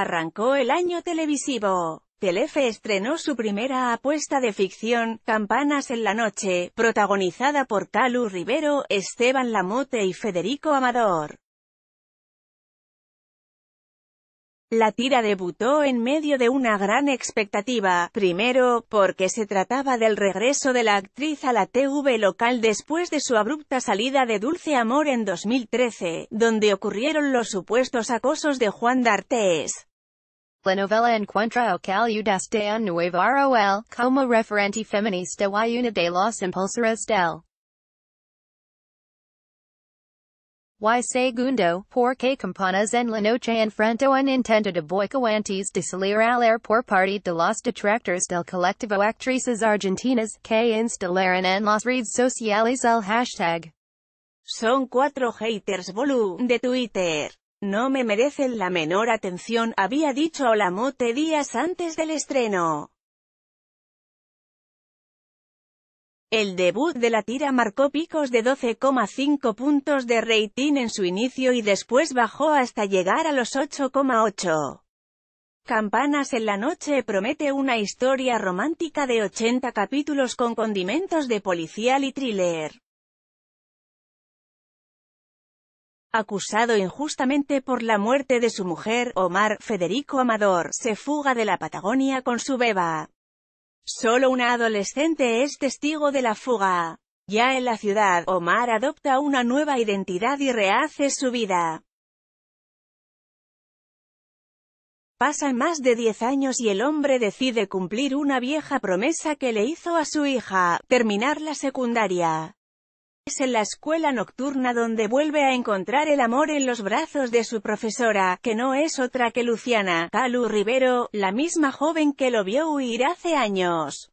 arrancó el año televisivo. Telefe estrenó su primera apuesta de ficción, Campanas en la Noche, protagonizada por Calu Rivero, Esteban Lamote y Federico Amador. La tira debutó en medio de una gran expectativa, primero, porque se trataba del regreso de la actriz a la TV local después de su abrupta salida de Dulce Amor en 2013, donde ocurrieron los supuestos acosos de Juan D'Artés. La novela encuentra o calidad de un nuevo rol como referente feminista y una de las impulsoras del Y segundo, qué campanas en la noche enfrento un intento de boico antes de salir al air por parte de los detractores del colectivo actrices argentinas, que instalaron en las redes sociales el hashtag. Son cuatro haters bolu, de Twitter. No me merecen la menor atención, había dicho Olamote días antes del estreno. El debut de la tira marcó picos de 12,5 puntos de rating en su inicio y después bajó hasta llegar a los 8,8. Campanas en la noche promete una historia romántica de 80 capítulos con condimentos de policial y thriller. Acusado injustamente por la muerte de su mujer, Omar Federico Amador, se fuga de la Patagonia con su beba. Solo una adolescente es testigo de la fuga. Ya en la ciudad, Omar adopta una nueva identidad y rehace su vida. Pasan más de 10 años y el hombre decide cumplir una vieja promesa que le hizo a su hija, terminar la secundaria en la escuela nocturna donde vuelve a encontrar el amor en los brazos de su profesora, que no es otra que Luciana, Calu Rivero, la misma joven que lo vio huir hace años.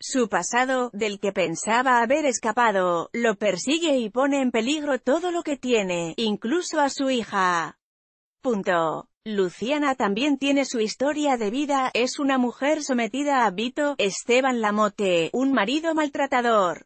Su pasado, del que pensaba haber escapado, lo persigue y pone en peligro todo lo que tiene, incluso a su hija. Punto. Luciana también tiene su historia de vida, es una mujer sometida a Vito, Esteban Lamote, un marido maltratador.